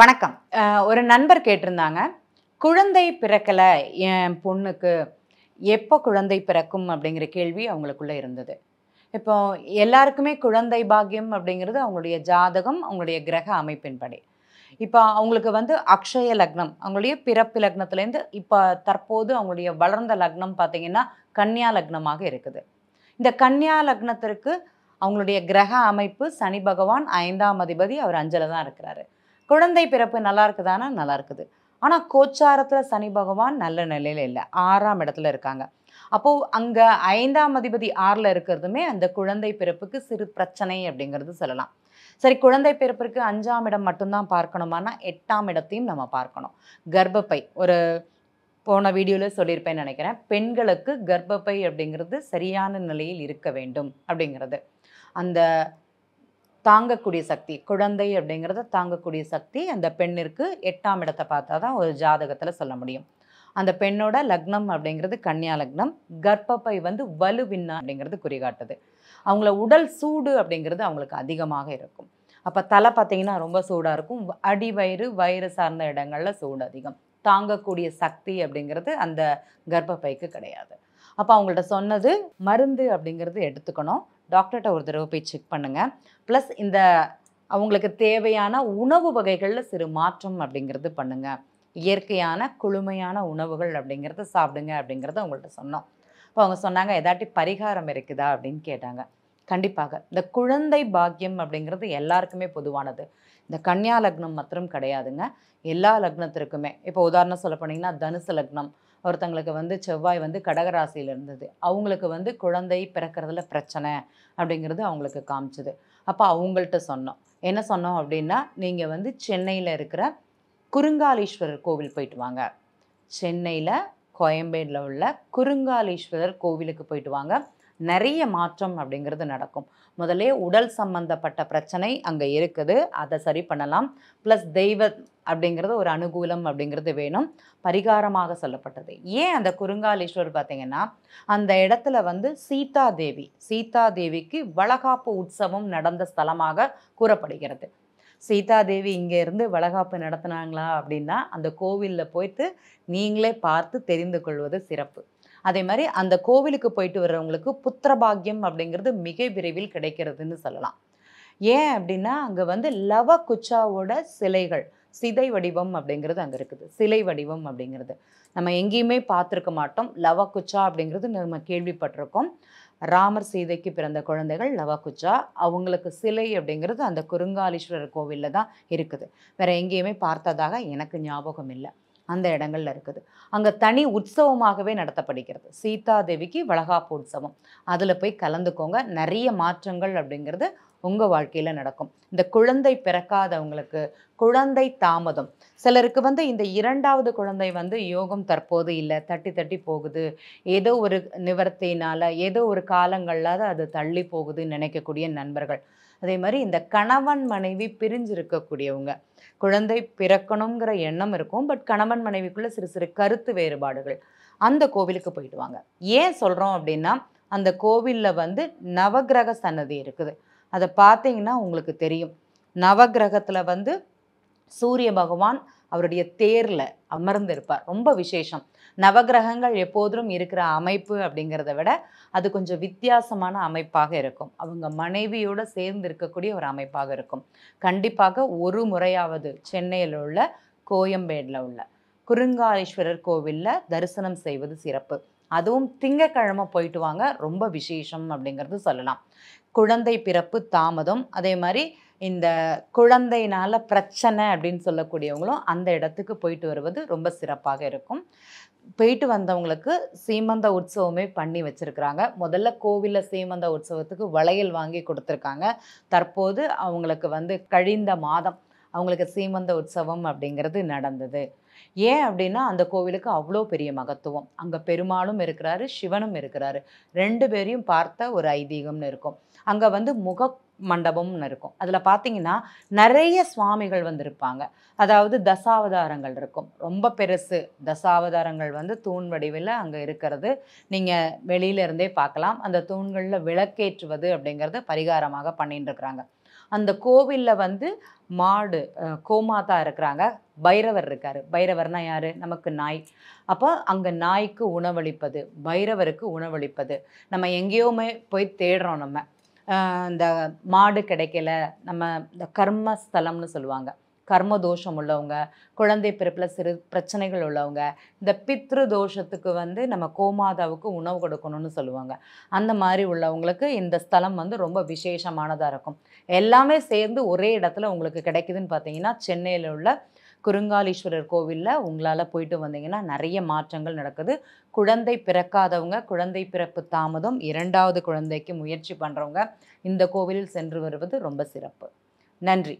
வணக்கம் ஒரு நண்பர் கேட்டிருந்தாங்க குழந்தை பிறக்கலை என் பொண்ணுக்கு எப்போ குழந்தை பிறக்கும் அப்படிங்கிற கேள்வி அவங்களுக்குள்ளே இருந்தது இப்போ எல்லாருக்குமே குழந்தை பாக்கியம் அப்படிங்கிறது அவங்களுடைய ஜாதகம் அவங்களுடைய கிரக அமைப்பின்படி இப்போ அவங்களுக்கு வந்து அக்ஷய லக்னம் அவங்களுடைய பிறப்பு லக்னத்துலேருந்து இப்போ தற்போது அவங்களுடைய வளர்ந்த லக்னம் பார்த்திங்கன்னா கன்னியா லக்னமாக இருக்குது இந்த கன்னியா லக்னத்திற்கு அவங்களுடைய கிரக அமைப்பு சனி பகவான் ஐந்தாம் அதிபதி அவர் அஞ்சலை தான் இருக்கிறாரு குழந்தை பிறப்பு நல்லா இருக்குதானா நல்லா இருக்குது ஆனால் கோச்சாரத்தில் சனி பகவான் நல்ல நிலையில் இல்லை ஆறாம் இடத்துல இருக்காங்க அப்போது அங்கே ஐந்தாம் அதிபதி ஆறில் இருக்கிறதுமே அந்த குழந்தை பிறப்புக்கு சிறு பிரச்சனை அப்படிங்கிறது சொல்லலாம் சரி குழந்தை பிறப்பிற்கு அஞ்சாம் இடம் மட்டும்தான் பார்க்கணுமானா எட்டாம் இடத்தையும் நம்ம பார்க்கணும் கர்ப்பப்பை ஒரு போன வீடியோவில் சொல்லியிருப்பேன்னு நினைக்கிறேன் பெண்களுக்கு கர்ப்பப்பை அப்படிங்கிறது சரியான நிலையில் இருக்க வேண்டும் அப்படிங்கிறது அந்த தாங்கக்கூடிய சக்தி குழந்தை அப்படிங்கிறத தாங்கக்கூடிய சக்தி அந்த பெண்ணிற்கு எட்டாம் இடத்தை பார்த்தா தான் ஒரு ஜாதகத்தில் சொல்ல முடியும் அந்த பெண்ணோட லக்னம் அப்படிங்கிறது கன்னியா லக்னம் கர்ப்பப்பை வந்து வலுவின்னா அப்படிங்கிறது குறிகாட்டுது அவங்கள உடல் சூடு அப்படிங்கிறது அவங்களுக்கு அதிகமாக இருக்கும் அப்போ தலை பார்த்தீங்கன்னா ரொம்ப சூடாக இருக்கும் அடி வயிறு வயிறு சார்ந்த இடங்களில் சூடு அதிகம் தாங்கக்கூடிய சக்தி அப்படிங்கிறது அந்த கர்ப்பப்பைக்கு கிடையாது அப்போ அவங்கள்ட்ட சொன்னது மருந்து அப்படிங்கிறது எடுத்துக்கணும் டாக்டர்கிட்ட ஒரு தடவை போய் செக் பண்ணுங்கள் ப்ளஸ் இந்த அவங்களுக்கு தேவையான உணவு வகைகளில் சிறு மாற்றம் அப்படிங்கிறது பண்ணுங்கள் இயற்கையான குளுமையான உணவுகள் அப்படிங்கிறத சாப்பிடுங்க அப்படிங்கிறத அவங்கள்ட்ட சொன்னோம் இப்போ அவங்க சொன்னாங்க ஏதாட்டி பரிகாரம் இருக்குதா அப்படின்னு கேட்டாங்க கண்டிப்பாக இந்த குழந்தை பாக்கியம் அப்படிங்கிறது எல்லாருக்குமே பொதுவானது இந்த கன்னியா லக்னம் மாத்திரம் கிடையாதுங்க எல்லா லக்னத்திற்குமே இப்போ உதாரணம் சொல்ல போனீங்கன்னா தனுசு லக்னம் ஒருத்தங்களுக்கு வந்து செவ்வாய் வந்து கடகராசியில் இருந்தது அவங்களுக்கு வந்து குழந்தை பிறக்கிறதுல பிரச்சனை அப்படிங்கிறது அவங்களுக்கு காமிச்சது அப்போ அவங்கள்ட்ட சொன்னோம் என்ன சொன்னோம் அப்படின்னா நீங்கள் வந்து சென்னையில் இருக்கிற குறுங்காலீஸ்வரர் கோவில் போயிட்டு வாங்க சென்னையில் கோயம்பேடில் உள்ள குறுங்காலீஸ்வரர் கோவிலுக்கு போயிட்டு வாங்க நிறைய மாற்றம் அப்படிங்கிறது நடக்கும் முதலே உடல் சம்பந்தப்பட்ட பிரச்சனை அங்கே இருக்குது அதை சரி பண்ணலாம் ப்ளஸ் தெய்வ அப்படிங்கிறது ஒரு அனுகூலம் அப்படிங்கிறது வேணும் பரிகாரமாக சொல்லப்பட்டது ஏன் அந்த குறுங்காலீஸ்வரர் பார்த்தீங்கன்னா அந்த இடத்துல வந்து சீதா தேவி சீதா தேவிக்கு வளகாப்பு உற்சவம் நடந்த ஸ்தலமாக கூறப்படுகிறது சீதாதேவி இருந்து வளகாப்பு நடத்தினாங்களா அப்படின்னா அந்த கோவிலில் போயிட்டு நீங்களே பார்த்து தெரிந்து கொள்வது சிறப்பு அதே மாதிரி அந்த கோவிலுக்கு போயிட்டு வர்றவங்களுக்கு புத்திரபாகியம் அப்படிங்கிறது மிக விரைவில் கிடைக்கிறதுன்னு சொல்லலாம் ஏன் அப்படின்னா அங்கே வந்து லவ குச்சாவோட சிலைகள் சிதை வடிவம் அப்படிங்கிறது அங்கே இருக்குது சிலை வடிவம் அப்படிங்கிறது நம்ம எங்கேயுமே பார்த்துருக்க மாட்டோம் லவ குச்சா அப்படிங்கிறது நம்ம கேள்விப்பட்டிருக்கோம் ராமர் சீதைக்கு பிறந்த குழந்தைகள் லவகுச்சா அவங்களுக்கு சிலை அப்படிங்கிறது அந்த குறுங்காலீஸ்வரர் கோவிலில் தான் இருக்குது வேறு எங்கேயுமே பார்த்ததாக எனக்கு ஞாபகம் இல்லை அந்த இடங்களில் இருக்குது அங்கே தனி உற்சவமாகவே நடத்தப்படுகிறது சீதா தேவிக்கு வளகாப்பு உற்சவம் அதில் போய் கலந்துக்கோங்க நிறைய மாற்றங்கள் அப்படிங்கிறது உங்கள் வாழ்க்கையில் நடக்கும் இந்த குழந்தை பிறக்காதவங்களுக்கு குழந்தை தாமதம் சிலருக்கு வந்து இந்த இரண்டாவது குழந்தை வந்து யோகம் தற்போது இல்லை தட்டி தட்டி போகுது ஏதோ ஒரு நிவர்த்தினால் ஏதோ ஒரு காலங்களில் அது தள்ளி போகுதுன்னு நினைக்கக்கூடிய நண்பர்கள் அதே மாதிரி இந்த கணவன் மனைவி பிரிஞ்சிருக்கக்கூடியவங்க குழந்தை பிறக்கணுங்கிற எண்ணம் இருக்கும் பட் கணவன் மனைவிக்குள்ளே சிறு சிறு கருத்து வேறுபாடுகள் அந்த கோவிலுக்கு போயிட்டு வாங்க ஏன் சொல்கிறோம் அப்படின்னா அந்த கோவிலில் வந்து நவகிரக சன்னதி இருக்குது அதை பார்த்தீங்கன்னா உங்களுக்கு தெரியும் நவகிரகத்தில் வந்து சூரிய பகவான் அவருடைய தேரில் அமர்ந்திருப்பார் ரொம்ப விசேஷம் நவகிரகங்கள் எப்போதும் இருக்கிற அமைப்பு அப்படிங்கிறத விட அது கொஞ்சம் வித்தியாசமான அமைப்பாக இருக்கும் அவங்க மனைவியோடு சேர்ந்து இருக்கக்கூடிய ஒரு அமைப்பாக இருக்கும் கண்டிப்பாக ஒரு முறையாவது சென்னையில் உள்ள கோயம்பேடில் உள்ள குறுங்காலீஸ்வரர் கோவிலில் தரிசனம் செய்வது சிறப்பு அதுவும் திங்கக்கிழமை போயிட்டு வாங்க ரொம்ப விசேஷம் அப்படிங்கிறது சொல்லலாம் குழந்தை பிறப்பு தாமதம் அதே மாதிரி இந்த குழந்தையினால் பிரச்சனை அப்படின்னு சொல்லக்கூடியவங்களும் அந்த இடத்துக்கு போயிட்டு வருவது ரொம்ப சிறப்பாக இருக்கும் போயிட்டு வந்தவங்களுக்கு சீமந்த உற்சவமே பண்ணி வச்சுருக்கிறாங்க முதல்ல கோவிலில் சீமந்த உற்சவத்துக்கு வளையல் வாங்கி கொடுத்துருக்காங்க தற்போது அவங்களுக்கு வந்து கழிந்த மாதம் அவங்களுக்கு சீமந்த உற்சவம் அப்படிங்கிறது நடந்தது ஏன் அப்படின்னா அந்த கோவிலுக்கு அவ்வளோ பெரிய மகத்துவம் அங்கே பெருமாளும் இருக்கிறாரு சிவனும் இருக்கிறாரு ரெண்டு பேரையும் பார்த்த ஒரு ஐதீகம்னு இருக்கும் அங்கே வந்து முக மண்டபம்னு இருக்கும் அதில் பார்த்தீங்கன்னா நிறைய சுவாமிகள் வந்திருப்பாங்க அதாவது தசாவதாரங்கள் இருக்கும் ரொம்ப பெருசு தசாவதாரங்கள் வந்து தூண் வடிவில் அங்கே இருக்கிறது நீங்கள் வெளியிலேருந்தே பார்க்கலாம் அந்த தூண்களில் விளக்கேற்றுவது அப்படிங்கிறத பரிகாரமாக பண்ணிகிட்டு இருக்கிறாங்க அந்த கோவிலில் வந்து மாடு கோமாதா இருக்கிறாங்க பைரவர் இருக்கார் பைரவர்னா யார் நமக்கு நாய் அப்போ அங்கே நாய்க்கு உணவளிப்பது பைரவருக்கு உணவளிப்பது நம்ம எங்கேயோமே போய் தேடுறோம் நம்ம இந்த மாடு கிடைக்கல நம்ம இந்த கர்மஸ்தலம்னு சொல்லுவாங்க கர்ம தோஷம் உள்ளவங்க குழந்தை பிறப்பில் சிறு பிரச்சனைகள் உள்ளவங்க இந்த பித்ரு தோஷத்துக்கு வந்து நம்ம கோமாதாவுக்கு உணவு கொடுக்கணும்னு சொல்லுவாங்க அந்த மாதிரி உள்ளவங்களுக்கு இந்த ஸ்தலம் வந்து ரொம்ப விசேஷமானதாக இருக்கும் எல்லாமே சேர்ந்து ஒரே இடத்துல உங்களுக்கு கிடைக்குதுன்னு பார்த்தீங்கன்னா சென்னையில் உள்ள குருங்காலீஸ்வரர் கோவிலில் உங்களால் போயிட்டு வந்தீங்கன்னா நிறைய மாற்றங்கள் நடக்குது குழந்தை பிறக்காதவங்க குழந்தை பிறப்பு தாமதம் இரண்டாவது குழந்தைக்கு முயற்சி பண்ணுறவங்க இந்த கோவிலில் சென்று வருவது ரொம்ப சிறப்பு நன்றி